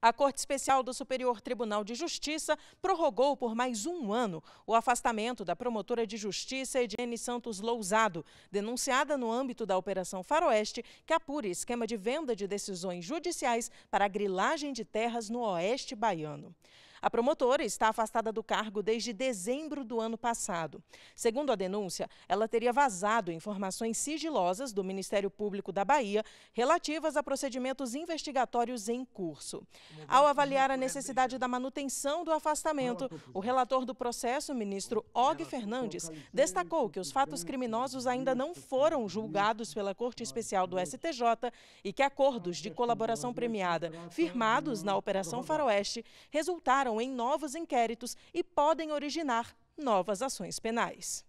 A Corte Especial do Superior Tribunal de Justiça prorrogou por mais um ano o afastamento da promotora de justiça Ediene Santos Lousado, denunciada no âmbito da Operação Faroeste, que apura esquema de venda de decisões judiciais para a grilagem de terras no Oeste Baiano. A promotora está afastada do cargo desde dezembro do ano passado. Segundo a denúncia, ela teria vazado informações sigilosas do Ministério Público da Bahia relativas a procedimentos investigatórios em curso. É Ao avaliar a né, necessidade da manutenção do afastamento, o relator do processo, ministro Og Fernandes, destacou que os fatos criminosos ainda não foram julgados pela Corte Especial do STJ e que acordos de colaboração premiada firmados na Operação Faroeste resultaram resultaram em novos inquéritos e podem originar novas ações penais.